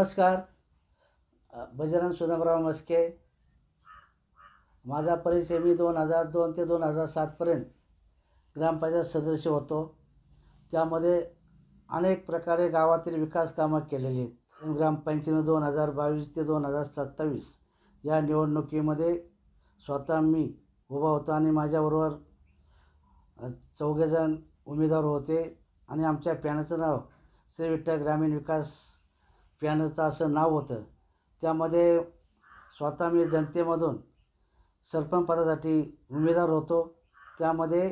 नमस्कार बजरंग सुदामराव मस्के माझा परिचय मी दोन हजार दोन ते दोन हजार सातपर्यंत ग्रामपंचायत सदस्य होतो त्यामध्ये अनेक प्रकारे गावातील विकास कामं केलेली आहेत ग्रामपंचायतीनं दोन हजार बावीस ते दोन हजार सत्तावीस या निवडणुकीमध्ये स्वतः मी उभा होतो आणि माझ्याबरोबर चौघेजण उमेदवार होते आणि आमच्या पॅनचं नाव श्री विठ्ठल ग्रामीण विकास पॅनलचं असं नाव होतं त्यामध्ये स्वतः मी जनतेमधून सरपंच पदासाठी उमेदवार होतो त्यामध्ये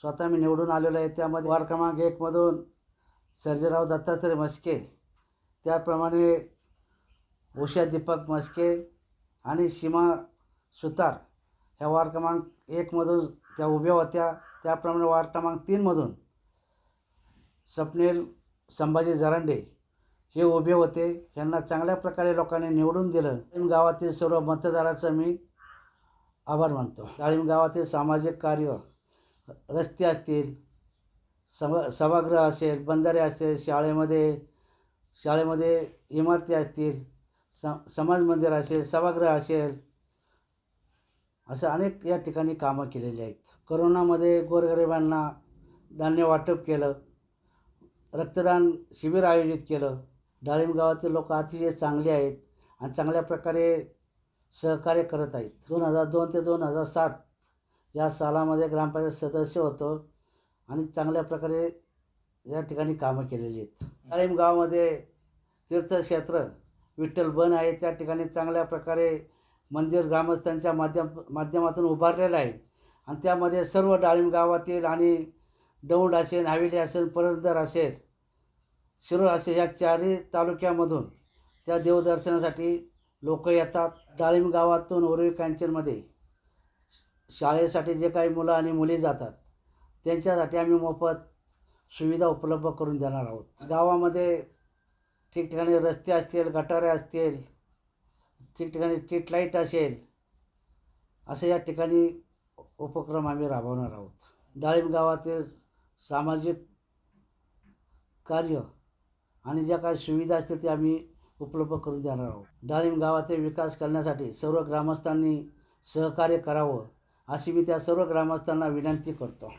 स्वतः मी निवडून आलेलो आहे त्यामध्ये वार्ड क्रमांक एकमधून सर्जेराव दत्तात्रय मस्के त्याप्रमाणे उषा दीपक मस्के आणि सीमा सुतार ह्या वार्ड क्रमांक एकमधून त्या उभ्या होत्या त्याप्रमाणे वार्ड क्रमांक तीनमधून स्वप्नील संभाजी जरांडे हे उभे होते यांना चांगल्या प्रकारे लोकांनी निवडून दिलं डाळिंब गावातील सर्व मतदाराचं मी आभार मानतो डाळिंब गावातील सामाजिक कार्य रस्ते असतील सभा सभागृह असेल बंदरे असतील शाळेमध्ये शाळेमध्ये इमारती असतील स समाज मंदिर असेल सभागृह असेल असे अनेक या ठिकाणी कामं केलेली आहेत करोनामध्ये गोरगरिबांना धान्य वाटप केलं रक्तदान शिबिर आयोजित केलं डाळिंब गावाचे लोक अतिशय चांगले आहेत आणि चांगल्या प्रकारे सहकार्य करत आहेत दोन हजार दोन ते दोन हजार सात या सालामध्ये ग्रामपंचायत सदस्य होतो आणि चांगल्या प्रकारे या ठिकाणी कामं केलेली आहेत डाळिंब गावामध्ये तीर्थक्षेत्र विठ्ठल बन आहे त्या ठिकाणी चांगल्या प्रकारे मंदिर ग्रामस्थांच्या माध्यम माध्यमातून उभारलेलं आहे आणि त्यामध्ये सर्व डाळिंब गावातील आणि दौंड असेल हवेली असेल परंदर असेल शिरो असे या चारही तालुक्यामधून त्या देवदर्शनासाठी लोक येतात डाळिंब गावातून उर्वी कांचनमध्ये शाळेसाठी जे काही मुलं आणि मुली जातात त्यांच्यासाठी आम्ही मोफत सुविधा उपलब्ध करून देणार आहोत गावामध्ये ठिकठिकाणी रस्ते असतील गटारे असतील ठिकठिकाणी लाईट असेल असे या ठिकाणी उपक्रम आम्ही राबवणार आहोत डाळिंब गावातील सामाजिक कार्य आणि ज्या काही सुविधा असतील त्या आम्ही उपलब्ध करून देणार आहोत डाळिंब गावाचे विकास करण्यासाठी सर्व ग्रामस्थांनी सहकार्य करावं अशी मी त्या सर्व ग्रामस्थांना विनंती करतो